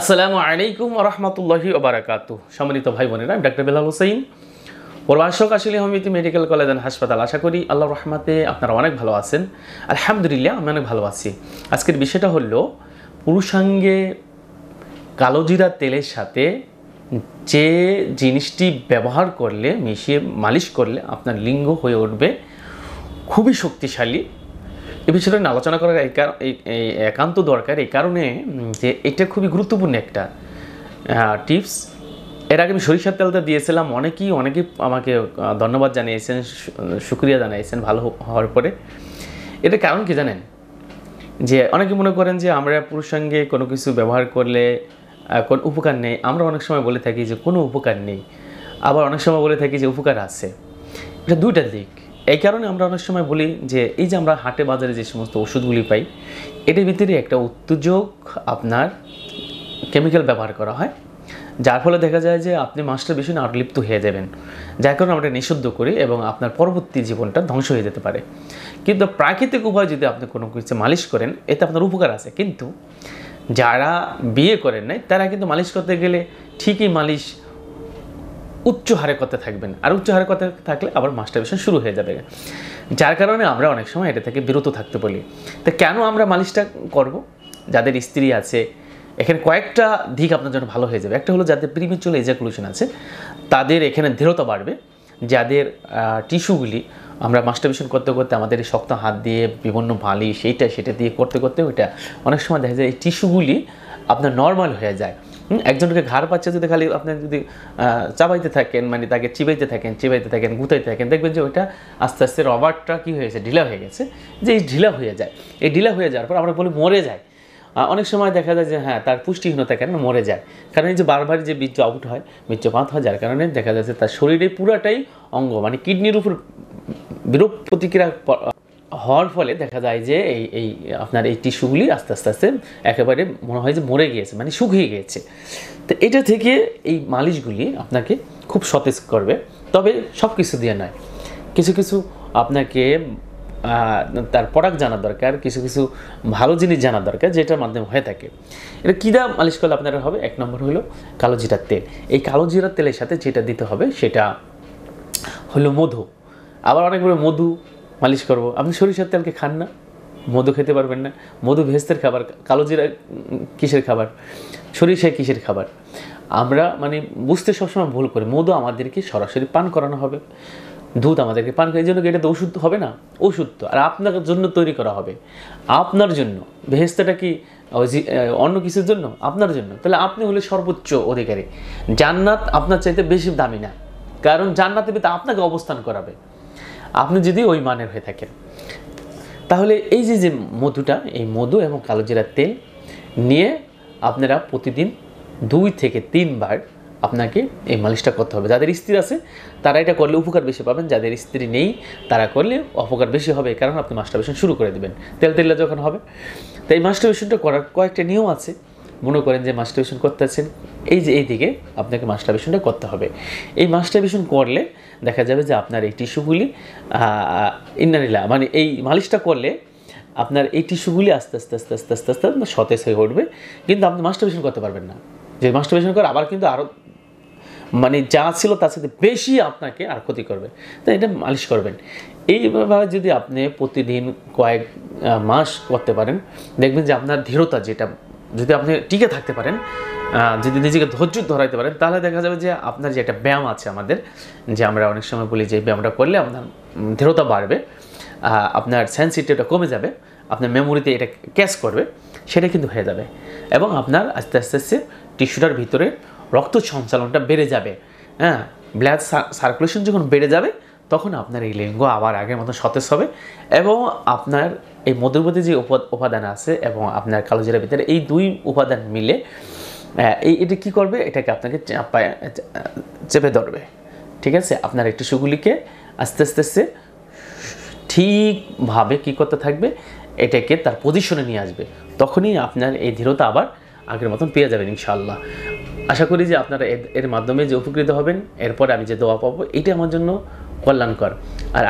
আসসালামু আলাইকুম রহমতুল্লাহি ওবরাকাতু সম্মানিত ভাই বোনেরা আমি ডাক্তার বেলাল হোসেন প্রভাষক আসলে হোমিওপ্যাথি মেডিকেল কলেজ অ্যান্ড হাসপাতাল আশা করি আল্লাহ রহমাতে আপনারা অনেক ভালো আছেন আলহামদুলিল্লাহ আমি অনেক ভালো আছি আজকের বিষয়টা হলো পুরুষাঙ্গে কালোজিরা তেলের সাথে যে জিনিসটি ব্যবহার করলে মিশিয়ে মালিশ করলে আপনার লিঙ্গ হয়ে উঠবে খুবই শক্তিশালী এ বিষয়টা নিয়ে আলোচনা করার এই একান্ত দরকার এই কারণে যে এটা খুবই গুরুত্বপূর্ণ একটা টিপস এর আগে আমি সরিষার তেলটা দিয়েছিলাম অনেকেই অনেকেই আমাকে ধন্যবাদ জানিয়েছেন সুক্রিয়া জানিয়েছেন ভালো হওয়ার পরে এটা কারণ কি জানেন যে অনেকে মনে করেন যে আমরা সঙ্গে কোনো কিছু ব্যবহার করলে কোন উপকার নেই আমরা অনেক সময় বলে থাকি যে কোনো উপকার নেই আবার অনেক সময় বলে থাকি যে উপকার আছে এটা দুইটা দিক এই কারণে আমরা অনেক সময় বলি যে এই যে আমরা হাটে বাজারে যে সমস্ত ওষুধগুলি পাই এটির ভিতরে একটা উত্তেজক আপনার কেমিক্যাল ব্যবহার করা হয় যার ফলে দেখা যায় যে আপনি মাছটা ভীষণ না লিপ্ত হয়ে যাবেন যার কারণে আমরা নিষিদ্ধ করি এবং আপনার পরবর্তী জীবনটা ধ্বংস হয়ে যেতে পারে কিন্তু প্রাকৃতিক উপায় যদি আপনি কোনো কিছু মালিশ করেন এতে আপনার উপকার আছে কিন্তু যারা বিয়ে করেন নাই তারা কিন্তু মালিশ করতে গেলে ঠিকই মালিশ উচ্চ হারে কথা থাকবেন আর উচ্চ হারে কথা থাকলে আবার মাস্টারবেশন শুরু হয়ে যাবে যার কারণে আমরা অনেক সময় এটা থেকে বিরত থাকতে বলি তা কেন আমরা মালিশটা করব যাদের স্ত্রী আছে এখানে কয়েকটা দিক আপনার জন্য ভালো হয়ে যাবে একটা হলো যাদের প্রিমিচুয়াল এজাকুলেশন আছে তাদের এখানে দৃঢ়তা বাড়বে যাদের টিস্যুগুলি আমরা মাস্টারবেশন করতে করতে আমাদের এই শক্ত হাত দিয়ে বিভিন্ন বালি সেইটা সেটা দিয়ে করতে করতে ওইটা অনেক সময় দেখা যায় এই টিস্যুগুলি আপনার নর্মাল হয়ে যায় একজনকে ঘাড় পাচ্ছে যদি খালি আপনি যদি চাবাইতে থাকেন মানে তাকে চিবাইতে থাকেন চিবাইতে থাকেন গুতাইতে থাকেন দেখবেন যে ওইটা আস্তে আস্তে রবারটা কী হয়েছে ঢিলা হয়ে গেছে যে এই ঢিলা হয়ে যায় এই ঢিলা হয়ে যাওয়ার পর আমরা বলি মরে যায় অনেক সময় দেখা যায় যে হ্যাঁ তার পুষ্টিহীনতা কেন মরে যায় কারণ এই যে বারবার যে বীর্য আউট হয় বীর্যপাত হয় যার কারণে দেখা যাচ্ছে তার শরীরে পুরাটাই অঙ্গ মানে কিডনির উপর বিরূপ প্রতিক্রিয়া হওয়ার ফলে দেখা যায় যে এই এই আপনার এই টিস্যুগুলি আস্তে আস্তে আস্তে একেবারে মনে হয় যে মরে গিয়েছে মানে শুকিয়ে গিয়েছে তো এটা থেকে এই মালিশগুলি আপনাকে খুব সতেজ করবে তবে সব কিছু দিয়ে নয় কিছু কিছু আপনাকে তার প্রোডাক্ট জানা দরকার কিছু কিছু ভালো জিনিস জানা দরকার যেটার মাধ্যমে হয়ে থাকে এটা কী দাম মালিশ করলে আপনারা হবে এক নম্বর হলো কালো জিরার তেল এই কালো জিরার তেলের সাথে যেটা দিতে হবে সেটা হলো মধু আবার অনেকগুলো মধু মালিশ করব আপনি সরিষার তেলকে খান না মধু খেতে পারবেন না মধু ভেস্তের খাবার কালো জিরা কিসের খাবার সরিষায় কিসের খাবার আমরা মানে বুঝতে সবসময় ভুল করি মধু আমাদেরকে সরাসরি পান করানো হবে দুধ আমাদেরকে পান এই জন্য এটা তো ওষুধ হবে না ওষুধ তো আর আপনার জন্য তৈরি করা হবে আপনার জন্য ভেস্তাটা কি অন্য কিছুর জন্য আপনার জন্য তাহলে আপনি হলে সর্বোচ্চ অধিকারী জান্নাত আপনার চাইতে বেশি দামি না কারণ জান্নাত ভিতরে আপনাকে অবস্থান করাবে আপনি যদি ওই মানের হয়ে থাকেন তাহলে এই যে যে মধুটা এই মধু এবং কালোজিরার তেল নিয়ে আপনারা প্রতিদিন দুই থেকে তিনবার আপনাকে এই মালিশটা করতে হবে যাদের স্ত্রী আছে তারা এটা করলে উপকার বেশি পাবেন যাদের স্ত্রী নেই তারা করলে অপকার বেশি হবে কারণ আপনি মাস্টারবেশন শুরু করে দেবেন তেল তেলটা যখন হবে তাই এই মাস্টারবেশনটা করার কয়েকটা নিয়ম আছে মনে করেন যে মাস্টারবেশন করতেছেন এই যে এই দিকে আপনাকে মাস্টারবেশনটা করতে হবে এই মাস্টারবেশন করলে দেখা যাবে যে আপনার এই টিস্যুগুলি ইন্নারিলা মানে এই মালিশটা করলে আপনার এই টিস্যুগুলি আস্তে আস্তে আস্তে আস্তে আস্তে আস্তে সতেজ হয়ে উঠবে কিন্তু আপনি মাস্টারবেশন করতে পারবেন না যে মাস্টারবেশন করে আবার কিন্তু আরও মানে যা ছিল তার সাথে বেশি আপনাকে আর ক্ষতি করবে তাই এটা মালিশ করবেন এইভাবে যদি আপনি প্রতিদিন কয়েক মাস করতে পারেন দেখবেন যে আপনার ধীরতা যেটা যদি আপনি টিকে থাকতে পারেন যদি নিজেকে ধৈর্য ধরাইতে পারেন তাহলে দেখা যাবে যে আপনার যে একটা ব্যায়াম আছে আমাদের যে আমরা অনেক সময় বলি যে ব্যায়ামটা করলে আপনার দৃঢ়তা বাড়বে আপনার সেন্সিটিভটা কমে যাবে আপনার মেমোরিতে এটা ক্যাচ করবে সেটা কিন্তু হয়ে যাবে এবং আপনার আস্তে আস্তে আস্তে টিস্যুটার ভিতরে রক্ত সঞ্চালনটা বেড়ে যাবে হ্যাঁ ব্লাড সার্কুলেশন যখন বেড়ে যাবে তখন আপনার এই লিঙ্গ আবার আগের মতো সতেজ হবে এবং আপনার এই মধুর যে উপাদান আছে এবং আপনার কালো জিরার ভিতরে এই দুই উপাদান মিলে এই এটা কি করবে এটাকে আপনাকে চেপে ধরবে ঠিক আছে আপনার এই টিস্যুগুলিকে আস্তে আস্তে আস্তে ঠিকভাবে কী করতে থাকবে এটাকে তার পজিশনে নিয়ে আসবে তখনই আপনার এই ধীরতা আবার আগের মতন পেয়ে যাবেন ইনশাআল্লাহ আশা করি যে আপনারা এর মাধ্যমে যে উপকৃত হবেন এরপরে আমি যে দোয়া পাবো এটা আমার জন্য কল্যাণকর আর